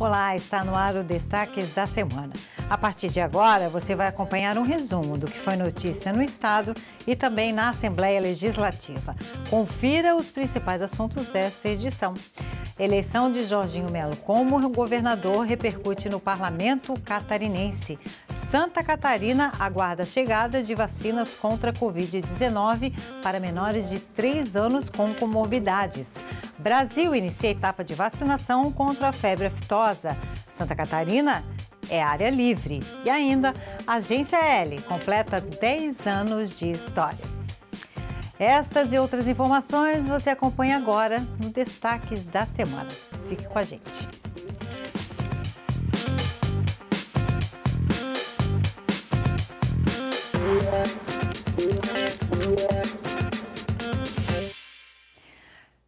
Olá, está no ar o Destaques da Semana. A partir de agora, você vai acompanhar um resumo do que foi notícia no Estado e também na Assembleia Legislativa. Confira os principais assuntos dessa edição. Eleição de Jorginho Melo como governador repercute no parlamento catarinense. Santa Catarina aguarda a chegada de vacinas contra a Covid-19 para menores de 3 anos com comorbidades. Brasil inicia a etapa de vacinação contra a febre aftosa. Santa Catarina é área livre. E ainda, a Agência L completa 10 anos de história. Estas e outras informações você acompanha agora no Destaques da Semana. Fique com a gente.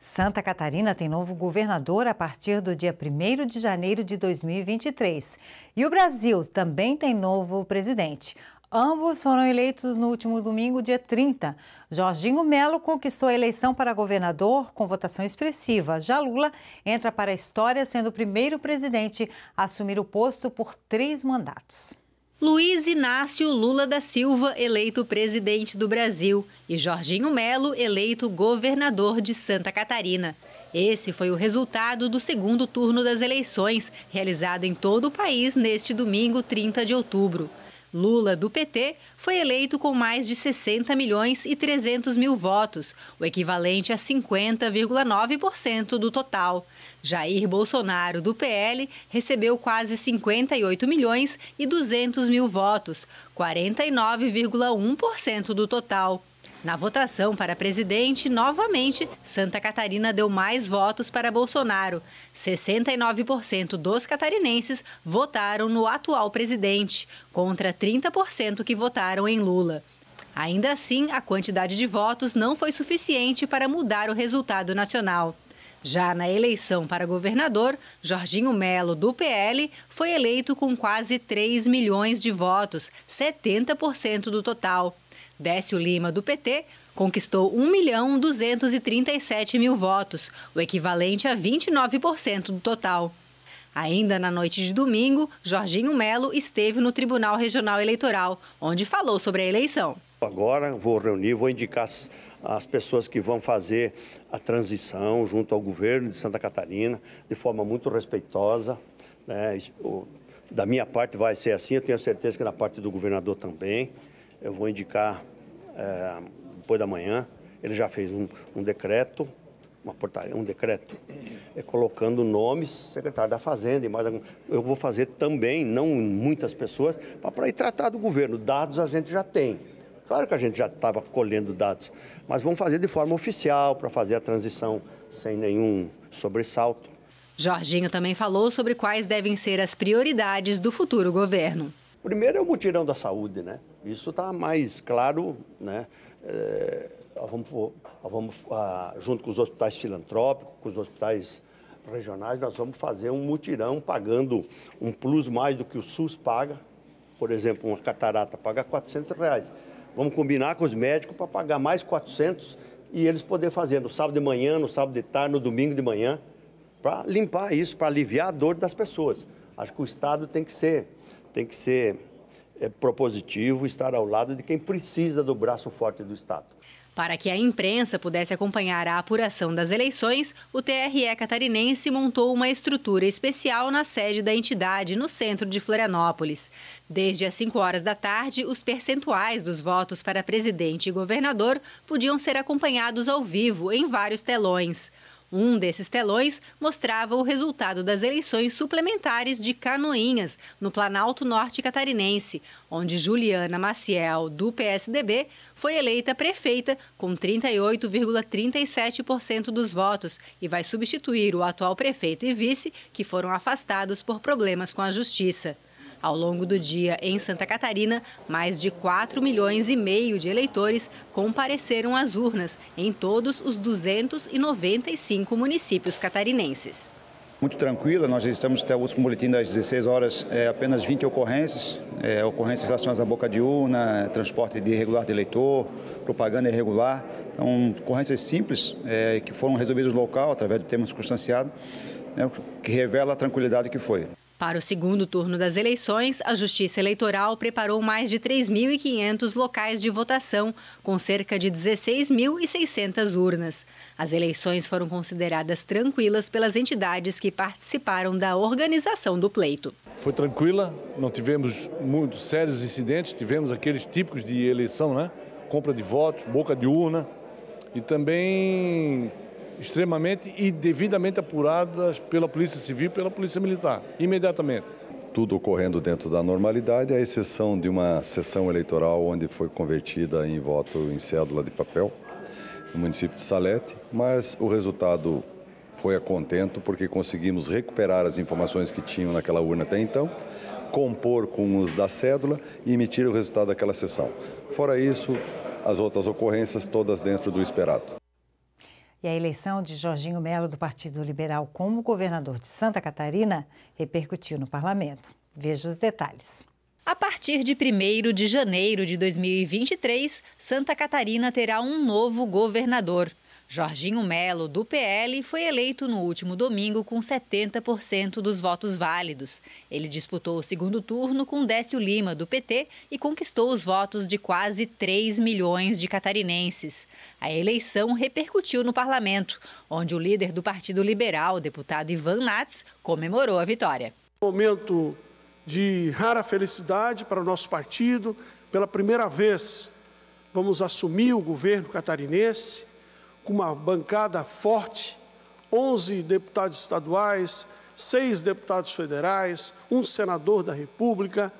Santa Catarina tem novo governador a partir do dia 1 de janeiro de 2023. E o Brasil também tem novo presidente. Ambos foram eleitos no último domingo, dia 30. Jorginho Melo conquistou a eleição para governador com votação expressiva. Já Lula entra para a história sendo o primeiro presidente a assumir o posto por três mandatos. Luiz Inácio Lula da Silva, eleito presidente do Brasil, e Jorginho Melo, eleito governador de Santa Catarina. Esse foi o resultado do segundo turno das eleições, realizado em todo o país neste domingo, 30 de outubro. Lula, do PT, foi eleito com mais de 60 milhões e 300 mil votos, o equivalente a 50,9% do total. Jair Bolsonaro, do PL, recebeu quase 58 milhões e 200 mil votos, 49,1% do total. Na votação para presidente, novamente, Santa Catarina deu mais votos para Bolsonaro. 69% dos catarinenses votaram no atual presidente, contra 30% que votaram em Lula. Ainda assim, a quantidade de votos não foi suficiente para mudar o resultado nacional. Já na eleição para governador, Jorginho Melo, do PL, foi eleito com quase 3 milhões de votos, 70% do total. Décio Lima, do PT, conquistou 1 milhão 237 mil votos, o equivalente a 29% do total. Ainda na noite de domingo, Jorginho Melo esteve no Tribunal Regional Eleitoral, onde falou sobre a eleição. Agora vou reunir, vou indicar as, pessoas que vão fazer a transição junto ao governo de Santa Catarina, de forma muito respeitosa. Né? Da minha parte vai ser assim, eu tenho certeza que na parte do governador também eu vou indicar é, depois da manhã. Ele já fez um, um decreto, uma portaria, um decreto, é, colocando nomes, secretário da Fazenda e mais algum. Eu vou fazer também, não muitas pessoas, para ir tratar do governo. Dados a gente já tem. Claro que a gente já estava colhendo dados, mas vamos fazer de forma oficial para fazer a transição sem nenhum sobressalto. Jorginho também falou sobre quais devem ser as prioridades do futuro governo. Primeiro é o mutirão da saúde, né? Isso está mais claro, né? É, vamos, vamos ah, junto com os hospitais filantrópicos, com os hospitais regionais, nós vamos fazer um mutirão pagando um plus mais do que o SUS paga. Por exemplo, uma catarata paga 400 reais. Vamos combinar com os médicos para pagar mais 400 e eles poderem fazer no sábado de manhã, no sábado de tarde, no domingo de manhã, para limpar isso, para aliviar a dor das pessoas. Acho que o Estado tem que ser tem que ser é, propositivo, estar ao lado de quem precisa do braço forte do Estado. Para que a imprensa pudesse acompanhar a apuração das eleições, o TRE catarinense montou uma estrutura especial na sede da entidade, no centro de Florianópolis. Desde as 5 horas da tarde, os percentuais dos votos para presidente e governador podiam ser acompanhados ao vivo em vários telões. Um desses telões mostrava o resultado das eleições suplementares de Canoinhas, no Planalto Norte Catarinense, onde Juliana Maciel, do PSDB, foi eleita prefeita com 38,37% dos votos e vai substituir o atual prefeito e vice, que foram afastados por problemas com a justiça. Ao longo do dia, em Santa Catarina, mais de 4 milhões e meio de eleitores compareceram às urnas em todos os 295 municípios catarinenses. Muito tranquila, nós estamos até o último boletim das 16 horas é, apenas 20 ocorrências, é, ocorrências relacionadas à boca de urna, transporte de irregular de eleitor, propaganda irregular. Então, ocorrências simples é, que foram resolvidas no local através do termo circunstanciado, né, que revela a tranquilidade que foi. Para o segundo turno das eleições, a Justiça Eleitoral preparou mais de 3.500 locais de votação, com cerca de 16.600 urnas. As eleições foram consideradas tranquilas pelas entidades que participaram da organização do pleito. Foi tranquila, não tivemos muito sérios incidentes, tivemos aqueles típicos de eleição, né? Compra de votos, boca de urna e também extremamente e devidamente apuradas pela Polícia Civil e pela Polícia Militar, imediatamente. Tudo ocorrendo dentro da normalidade, à exceção de uma sessão eleitoral onde foi convertida em voto em cédula de papel, no município de Salete, mas o resultado foi a contento porque conseguimos recuperar as informações que tinham naquela urna até então, compor com os da cédula e emitir o resultado daquela sessão. Fora isso, as outras ocorrências todas dentro do esperado. E a eleição de Jorginho Melo do Partido Liberal como governador de Santa Catarina repercutiu no parlamento. Veja os detalhes. A partir de 1 de janeiro de 2023, Santa Catarina terá um novo governador. Jorginho Melo, do PL, foi eleito no último domingo com 70% dos votos válidos. Ele disputou o segundo turno com Décio Lima, do PT, e conquistou os votos de quase 3 milhões de catarinenses. A eleição repercutiu no parlamento, onde o líder do Partido Liberal, deputado Ivan Nats, comemorou a vitória. Momento de rara felicidade para o nosso partido. Pela primeira vez, vamos assumir o governo catarinense com uma bancada forte, 11 deputados estaduais, seis deputados federais, um senador da República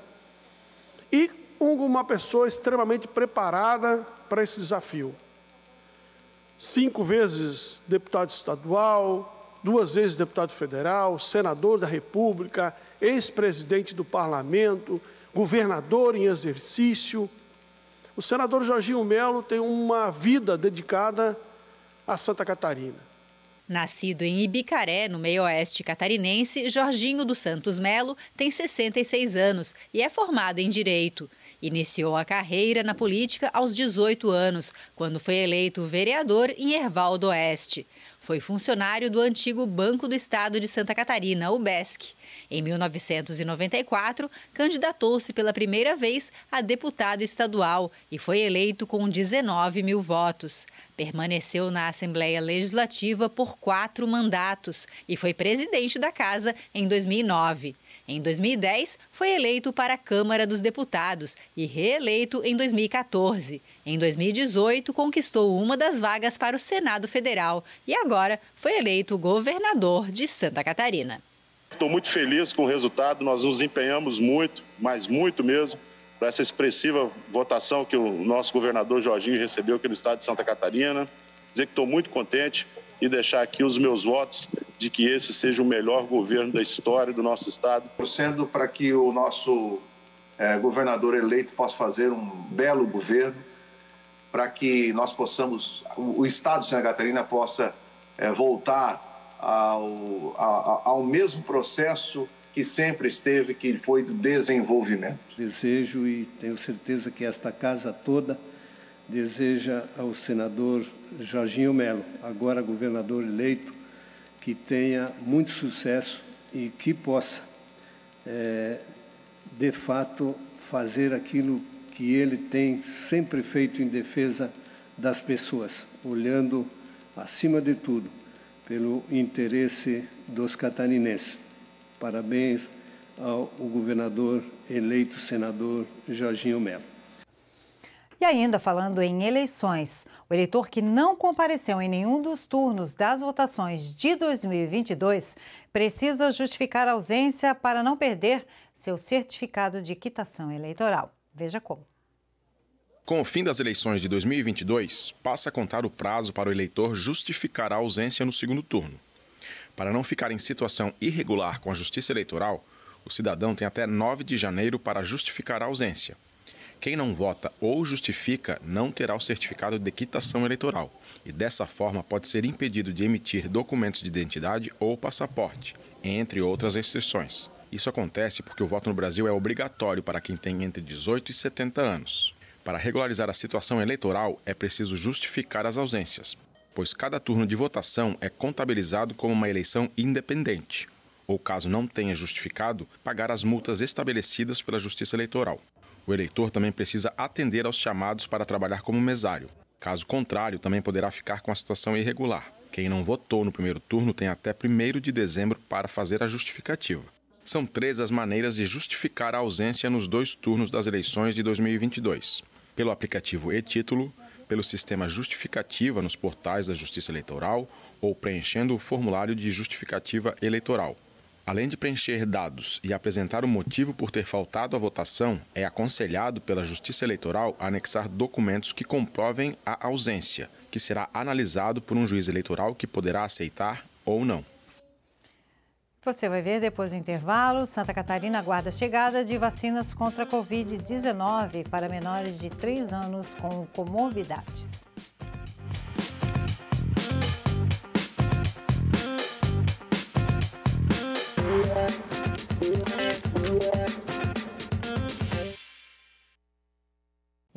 e uma pessoa extremamente preparada para esse desafio. Cinco vezes deputado estadual, duas vezes deputado federal, senador da República, ex-presidente do parlamento, governador em exercício. O senador Jorginho Melo tem uma vida dedicada a Santa Catarina. Nascido em Ibicaré, no meio-oeste catarinense, Jorginho dos Santos Melo tem 66 anos e é formado em Direito. Iniciou a carreira na política aos 18 anos, quando foi eleito vereador em Ervaldo Oeste. Foi funcionário do antigo Banco do Estado de Santa Catarina, o BESC. Em 1994, candidatou-se pela primeira vez a deputado estadual e foi eleito com 19 mil votos. Permaneceu na Assembleia Legislativa por quatro mandatos e foi presidente da Casa em 2009. Em 2010, foi eleito para a Câmara dos Deputados e reeleito em 2014. Em 2018, conquistou uma das vagas para o Senado Federal e agora foi eleito governador de Santa Catarina. Estou muito feliz com o resultado, nós nos empenhamos muito, mas muito mesmo, para essa expressiva votação que o nosso governador Jorginho recebeu aqui no estado de Santa Catarina. Dizer que estou muito contente, e deixar aqui os meus votos de que esse seja o melhor governo da história do nosso Estado. Torcendo para que o nosso é, governador eleito possa fazer um belo governo, para que nós possamos, o, Estado de Santa Catarina possa é, voltar ao, a, ao mesmo processo que sempre esteve, que foi do desenvolvimento. Desejo e tenho certeza que esta casa toda deseja ao senador Jorginho Melo, agora governador eleito, que tenha muito sucesso e que possa, é, de fato, fazer aquilo que ele tem sempre feito em defesa das pessoas, olhando, acima de tudo, pelo interesse dos catarinenses. Parabéns ao governador eleito, senador Jorginho Melo. E ainda falando em eleições, o eleitor que não compareceu em nenhum dos turnos das votações de 2022 precisa justificar a ausência para não perder seu certificado de quitação eleitoral. Veja como. Com o fim das eleições de 2022, passa a contar o prazo para o eleitor justificar a ausência no segundo turno. Para não ficar em situação irregular com a Justiça Eleitoral, o cidadão tem até 9 de janeiro para justificar a ausência. Quem não vota ou justifica não terá o certificado de quitação eleitoral e, dessa forma, pode ser impedido de emitir documentos de identidade ou passaporte, entre outras restrições. Isso acontece porque o voto no Brasil é obrigatório para quem tem entre 18 e 70 anos. Para regularizar a situação eleitoral, é preciso justificar as ausências, pois cada turno de votação é contabilizado como uma eleição independente, ou caso não tenha justificado, pagar as multas estabelecidas pela Justiça Eleitoral. O eleitor também precisa atender aos chamados para trabalhar como mesário. Caso contrário, também poderá ficar com a situação irregular. Quem não votou no primeiro turno tem até 1 de dezembro para fazer a justificativa. São três as maneiras de justificar a ausência nos dois turnos das eleições de 2022: pelo aplicativo e-título, pelo sistema justificativa nos portais da Justiça Eleitoral ou preenchendo o formulário de justificativa eleitoral. Além de preencher dados e apresentar o motivo por ter faltado à votação, é aconselhado pela Justiça Eleitoral anexar documentos que comprovem a ausência, que será analisado por um juiz eleitoral que poderá aceitar ou não. Você vai ver depois do intervalo, Santa Catarina aguarda a chegada de vacinas contra a Covid-19 para menores de 3 anos com comorbidades.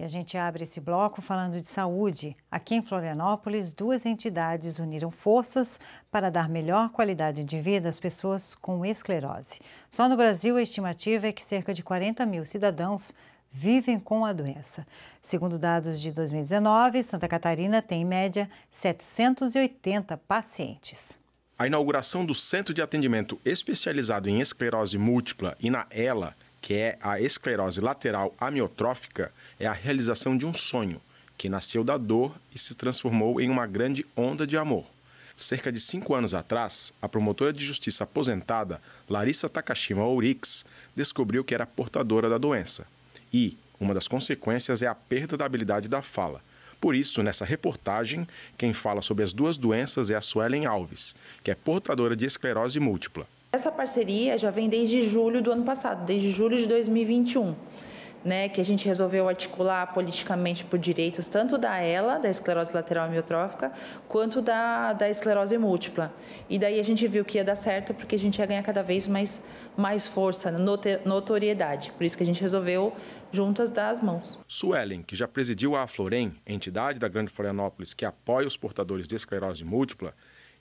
a gente abre esse bloco falando de saúde. Aqui em Florianópolis, duas entidades uniram forças para dar melhor qualidade de vida às pessoas com esclerose. Só no Brasil, a estimativa é que cerca de 40 mil cidadãos vivem com a doença. Segundo dados de 2019, Santa Catarina tem, em média, 780 pacientes. A inauguração do Centro de Atendimento Especializado em Esclerose Múltipla e na ELA, que é a esclerose lateral amiotrófica, é a realização de um sonho que nasceu da dor e se transformou em uma grande onda de amor. Cerca de cinco anos atrás, a promotora de justiça aposentada, Larissa Takashima Ourix, descobriu que era portadora da doença. E uma das consequências é a perda da habilidade da fala. Por isso, nessa reportagem, quem fala sobre as duas doenças é a Suelen Alves, que é portadora de esclerose múltipla. Essa parceria já vem desde julho do ano passado, desde julho de 2021. Né, que a gente resolveu articular politicamente por direitos tanto da ela, da esclerose lateral amiotrófica, quanto da, da esclerose múltipla. E daí a gente viu que ia dar certo porque a gente ia ganhar cada vez mais, mais força, notoriedade. Por isso que a gente resolveu juntas dar as mãos. Suelen, que já presidiu a Florem, entidade da Grande Florianópolis que apoia os portadores de esclerose múltipla,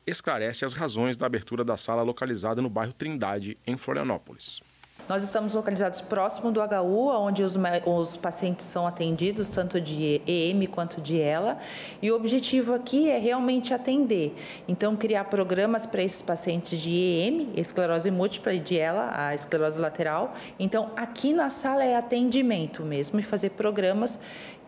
esclarece as razões da abertura da sala localizada no bairro Trindade, em Florianópolis. Nós estamos localizados próximo do HU, onde os, os, pacientes são atendidos, tanto de EM quanto de ELA, e o objetivo aqui é realmente atender. Então, criar programas para esses pacientes de EM, esclerose múltipla, e de ELA, a esclerose lateral. Então, aqui na sala é atendimento mesmo, e fazer programas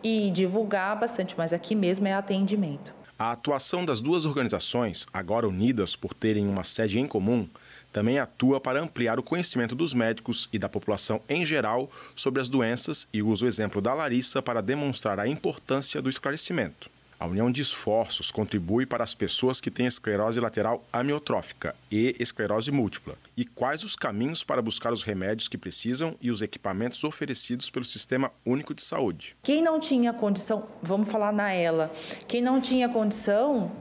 e divulgar bastante, mas aqui mesmo é atendimento. A atuação das duas organizações, agora unidas por terem uma sede em comum, também atua para ampliar o conhecimento dos médicos e da população em geral sobre as doenças e usa o exemplo da Larissa para demonstrar a importância do esclarecimento. A união de esforços contribui para as pessoas que têm esclerose lateral amiotrófica e esclerose múltipla. E quais os caminhos para buscar os remédios que precisam e os equipamentos oferecidos pelo Sistema Único de Saúde? Quem não tinha condição, vamos falar na ela, quem não tinha condição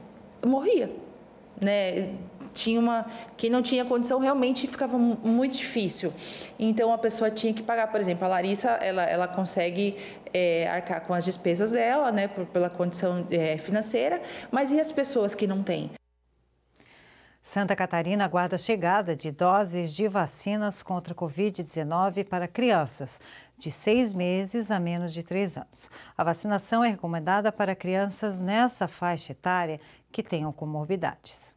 morria, né? tinha uma quem não tinha condição realmente ficava muito difícil. Então a pessoa tinha que pagar, por exemplo, a Larissa ela, ela consegue é, arcar com as despesas dela, né, por, pela condição é, financeira, mas e as pessoas que não têm? Santa Catarina aguarda a chegada de doses de vacinas contra a Covid-19 para crianças de seis meses a menos de três anos. A vacinação é recomendada para crianças nessa faixa etária que tenham comorbidades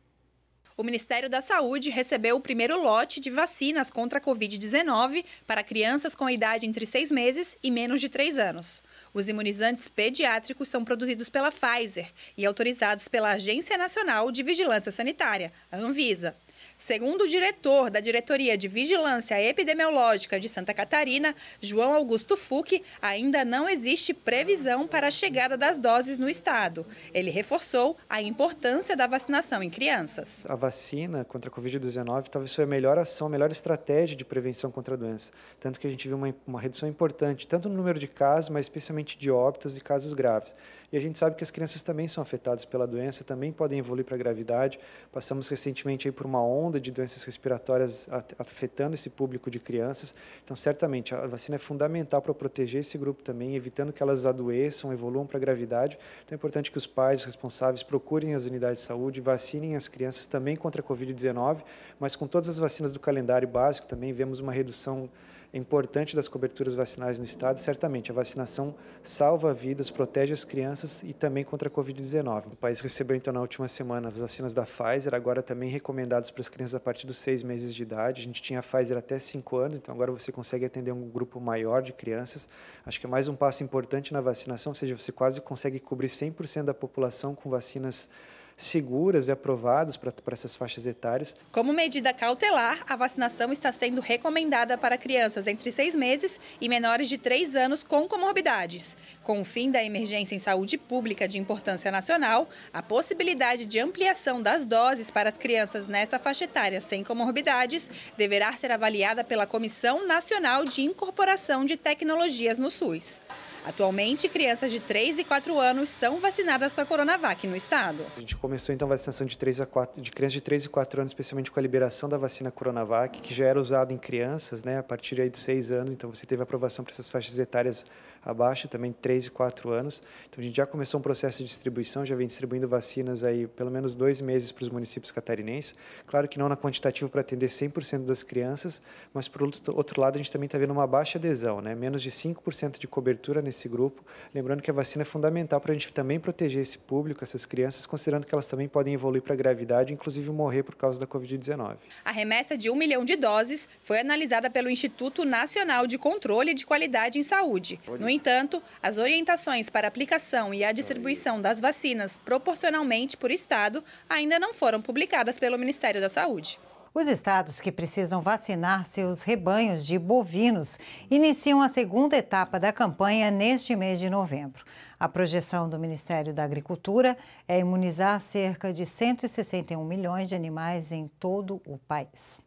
o Ministério da Saúde recebeu o primeiro lote de vacinas contra a Covid-19 para crianças com idade entre seis meses e menos de três anos. Os imunizantes pediátricos são produzidos pela Pfizer e autorizados pela Agência Nacional de Vigilância Sanitária, a Anvisa. Segundo o diretor da Diretoria de Vigilância Epidemiológica de Santa Catarina, João Augusto Fuch, ainda não existe previsão para a chegada das doses no estado. Ele reforçou a importância da vacinação em crianças. A vacina contra a Covid-19 talvez seja a melhor ação, a melhor estratégia de prevenção contra a doença. Tanto que a gente viu uma, uma redução importante, tanto no número de casos, mas especialmente de óbitos e casos graves. E a gente sabe que as crianças também são afetadas pela doença, também podem evoluir para a gravidade. Passamos recentemente aí por uma onda de doenças respiratórias afetando esse público de crianças. Então, certamente, a vacina é fundamental para proteger esse grupo também, evitando que elas adoeçam, evoluam para a gravidade. Então, é importante que os pais, responsáveis, procurem as unidades de saúde, vacinem as crianças também contra a Covid-19, mas com todas as vacinas do calendário básico também vemos uma redução importante das coberturas vacinais no Estado, certamente. A vacinação salva vidas, protege as crianças e também contra a Covid-19. O país recebeu, então, na última semana, as vacinas da Pfizer, agora também recomendadas para as crianças a partir dos seis meses de idade. A gente tinha a Pfizer até cinco anos, então agora você consegue atender um grupo maior de crianças. Acho que é mais um passo importante na vacinação, ou seja, você quase consegue cobrir 100% da população com vacinas seguras e aprovadas para essas faixas etárias. Como medida cautelar, a vacinação está sendo recomendada para crianças entre seis meses e menores de três anos com comorbidades. Com o fim da emergência em saúde pública de importância nacional, a possibilidade de ampliação das doses para as crianças nessa faixa etária sem comorbidades deverá ser avaliada pela Comissão Nacional de Incorporação de Tecnologias no SUS. Atualmente, crianças de 3 e 4 anos são vacinadas com a Coronavac no estado. A gente começou então a vacinação de, 3 a 4, de crianças de 3 e 4 anos, especialmente com a liberação da vacina Coronavac, que já era usada em crianças né, a partir aí de 6 anos, então você teve aprovação para essas faixas etárias abaixo, também 3 e 4 anos. Então a gente já começou um processo de distribuição, já vem distribuindo vacinas aí pelo menos dois meses para os municípios catarinenses. Claro que não na quantitativa para atender 100% das crianças, mas por outro lado a gente também está vendo uma baixa adesão, né? menos de 5% de cobertura nesse grupo. Lembrando que a vacina é fundamental para a gente também proteger esse público, essas crianças, considerando que elas também podem evoluir para gravidade, inclusive morrer por causa da Covid-19. A remessa de um milhão de doses foi analisada pelo Instituto Nacional de Controle de Qualidade em Saúde. No entanto, as orientações para aplicação e a distribuição das vacinas proporcionalmente por estado ainda não foram publicadas pelo Ministério da Saúde. Os estados que precisam vacinar seus rebanhos de bovinos iniciam a segunda etapa da campanha neste mês de novembro. A projeção do Ministério da Agricultura é imunizar cerca de 161 milhões de animais em todo o país.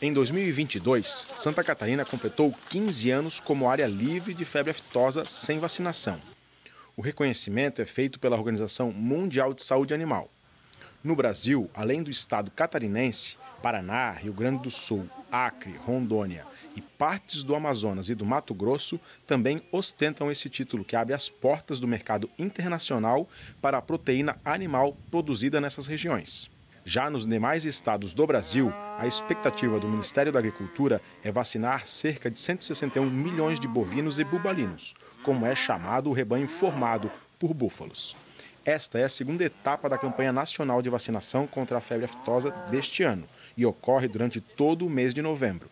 Em 2022, Santa Catarina completou 15 anos como área livre de febre aftosa sem vacinação. O reconhecimento é feito pela Organização Mundial de Saúde Animal. No Brasil, além do estado catarinense, Paraná, Rio Grande do Sul, Acre, Rondônia e partes do Amazonas e do Mato Grosso também ostentam esse título que abre as portas do mercado internacional para a proteína animal produzida nessas regiões. Já nos demais estados do Brasil, a expectativa do Ministério da Agricultura é vacinar cerca de 161 milhões de bovinos e bubalinos, como é chamado o rebanho formado por búfalos. Esta é a segunda etapa da campanha nacional de vacinação contra a febre aftosa deste ano e ocorre durante todo o mês de novembro.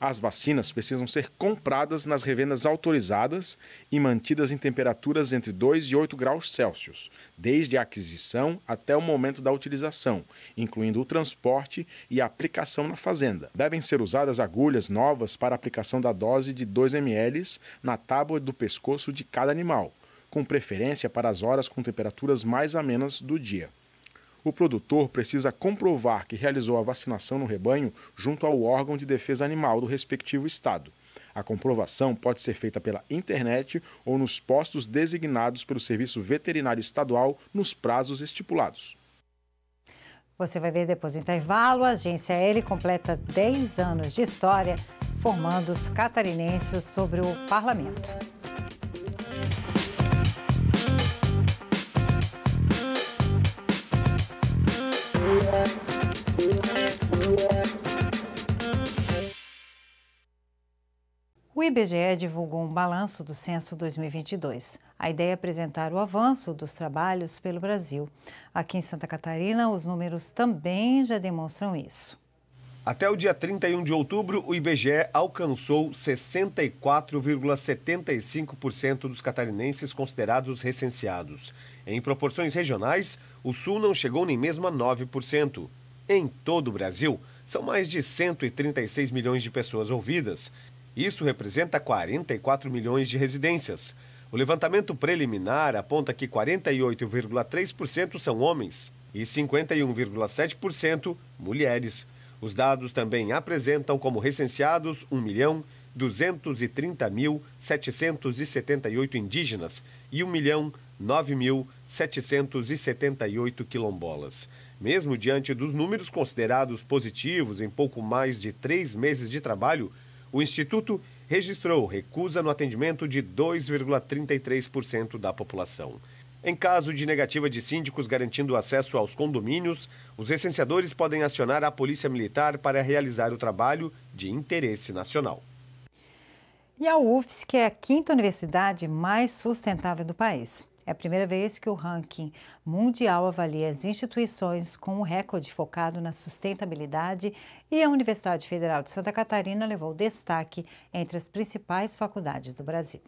As vacinas precisam ser compradas nas revendas autorizadas e mantidas em temperaturas entre 2 e 8 graus Celsius, desde a aquisição até o momento da utilização, incluindo o transporte e a aplicação na fazenda. Devem ser usadas agulhas novas para aplicação da dose de 2 ml na tábua do pescoço de cada animal, com preferência para as horas com temperaturas mais amenas do dia o produtor precisa comprovar que realizou a vacinação no rebanho junto ao órgão de defesa animal do respectivo estado. A comprovação pode ser feita pela internet ou nos postos designados pelo Serviço Veterinário Estadual nos prazos estipulados. Você vai ver depois do intervalo, a agência L completa 10 anos de história formando os catarinenses sobre o parlamento. IBGE divulgou um balanço do censo 2022. A ideia é apresentar o avanço dos trabalhos pelo Brasil. Aqui em Santa Catarina, os números também já demonstram isso. Até o dia 31 de outubro, o IBGE alcançou 64,75% dos catarinenses considerados recenseados. Em proporções regionais, o Sul não chegou nem mesmo a 9%. Em todo o Brasil, são mais de 136 milhões de pessoas ouvidas isso representa 44 milhões de residências. O levantamento preliminar aponta que 48,3% são homens e 51,7% mulheres. Os dados também apresentam como recenseados 1 milhão 230.778 indígenas e 1 milhão 9.778 quilombolas. Mesmo diante dos números considerados positivos em pouco mais de três meses de trabalho, o Instituto registrou recusa no atendimento de 2,33% da população. Em caso de negativa de síndicos garantindo acesso aos condomínios, os recenseadores podem acionar a Polícia Militar para realizar o trabalho de interesse nacional. E a UFSC é a quinta universidade mais sustentável do país. É a primeira vez que o ranking mundial avalia as instituições com um recorde focado na sustentabilidade e a Universidade Federal de Santa Catarina levou destaque entre as principais faculdades do Brasil.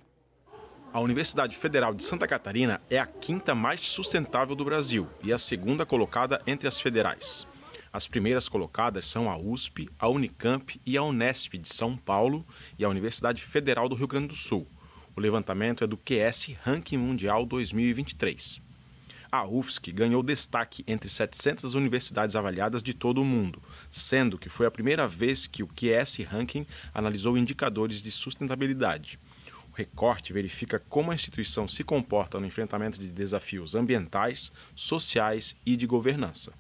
A Universidade Federal de Santa Catarina é a quinta mais sustentável do Brasil e a segunda colocada entre as federais. As primeiras colocadas são a USP, a Unicamp e a Unesp de São Paulo e a Universidade Federal do Rio Grande do Sul. O levantamento é do QS Ranking Mundial 2023. A UFSC ganhou destaque entre 700 universidades avaliadas de todo o mundo, sendo que foi a primeira vez que o QS Ranking analisou indicadores de sustentabilidade. O recorte verifica como a instituição se comporta no enfrentamento de desafios ambientais, sociais e de governança.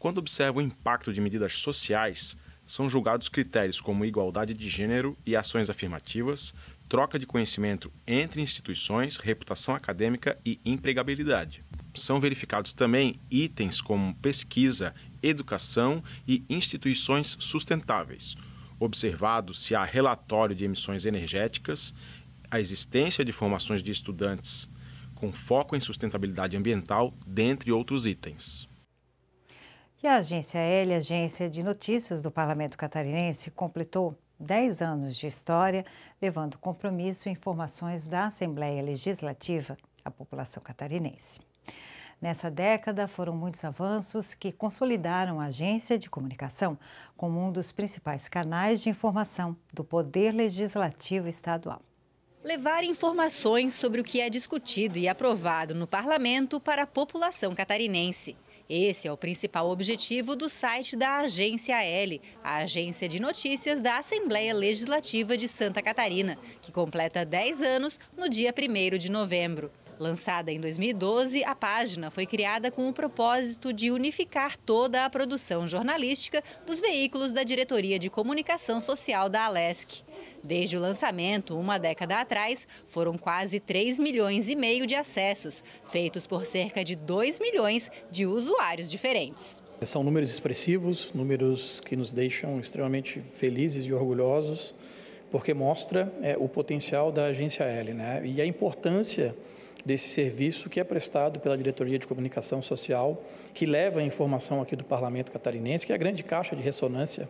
Quando observa o impacto de medidas sociais, são julgados critérios como igualdade de gênero e ações afirmativas, troca de conhecimento entre instituições, reputação acadêmica e empregabilidade. São verificados também itens como pesquisa, educação e instituições sustentáveis, observado se há relatório de emissões energéticas, a existência de formações de estudantes com foco em sustentabilidade ambiental, dentre outros itens. E a agência ELE, Agência de Notícias do Parlamento Catarinense, completou 10 anos de história, levando compromisso e informações da Assembleia Legislativa à população catarinense. Nessa década foram muitos avanços que consolidaram a agência de comunicação como um dos principais canais de informação do Poder Legislativo Estadual levar informações sobre o que é discutido e aprovado no parlamento para a população catarinense. Esse é o principal objetivo do site da Agência L, a agência de notícias da Assembleia Legislativa de Santa Catarina, que completa 10 anos no dia 1 de novembro. Lançada em 2012, a página foi criada com o propósito de unificar toda a produção jornalística dos veículos da Diretoria de Comunicação Social da Alesc. Desde o lançamento, uma década atrás, foram quase 3 milhões e meio de acessos, feitos por cerca de 2 milhões de usuários diferentes. São números expressivos, números que nos deixam extremamente felizes e orgulhosos, porque mostra é, o potencial da agência L né? e a importância desse serviço que é prestado pela Diretoria de Comunicação Social, que leva a informação aqui do Parlamento Catarinense, que é a grande caixa de ressonância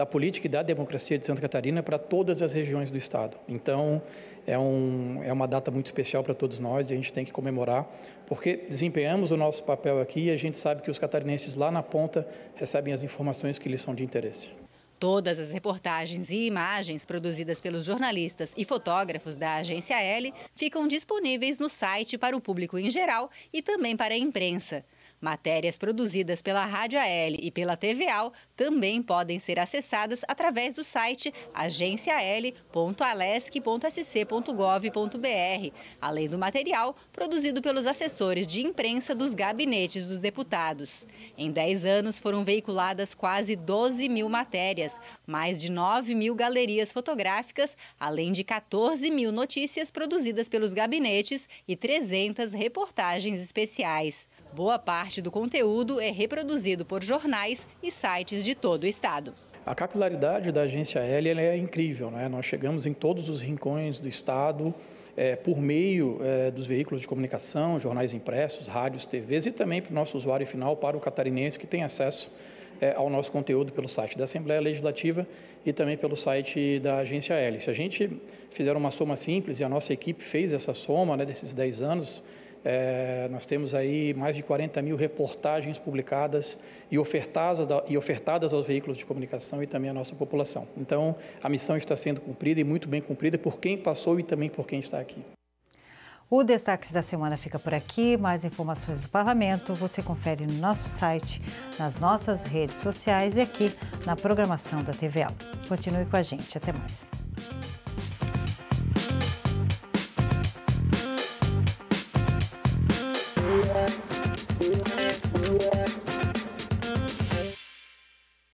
da política e da democracia de Santa Catarina para todas as regiões do Estado. Então, é, um, é uma data muito especial para todos nós e a gente tem que comemorar, porque desempenhamos o nosso papel aqui e a gente sabe que os catarinenses lá na ponta recebem as informações que lhes são de interesse. Todas as reportagens e imagens produzidas pelos jornalistas e fotógrafos da agência L ficam disponíveis no site para o público em geral e também para a imprensa. Matérias produzidas pela Rádio AL e pela TVAL também podem ser acessadas através do site agenciaal.alesc.sc.gov.br, além do material produzido pelos assessores de imprensa dos gabinetes dos deputados. Em 10 anos foram veiculadas quase 12 mil matérias, mais de 9 mil galerias fotográficas, além de 14 mil notícias produzidas pelos gabinetes e 300 reportagens especiais. Boa parte do conteúdo é reproduzido por jornais e sites de todo o estado. A capilaridade da agência L é incrível, né? Nós chegamos em todos os rincões do estado é, por meio é, dos veículos de comunicação, jornais impressos, rádios, TVs e também para o nosso usuário final, para o catarinense que tem acesso é, ao nosso conteúdo pelo site da Assembleia Legislativa e também pelo site da agência L. Se a gente fizer uma soma simples e a nossa equipe fez essa soma né, desses 10 anos é, nós temos aí mais de 40 mil reportagens publicadas e ofertadas, e ofertadas aos veículos de comunicação e também à nossa população. Então, a missão está sendo cumprida e muito bem cumprida por quem passou e também por quem está aqui. O Destaques da Semana fica por aqui. Mais informações do Parlamento você confere no nosso site, nas nossas redes sociais e aqui na programação da TVA. Continue com a gente. Até mais.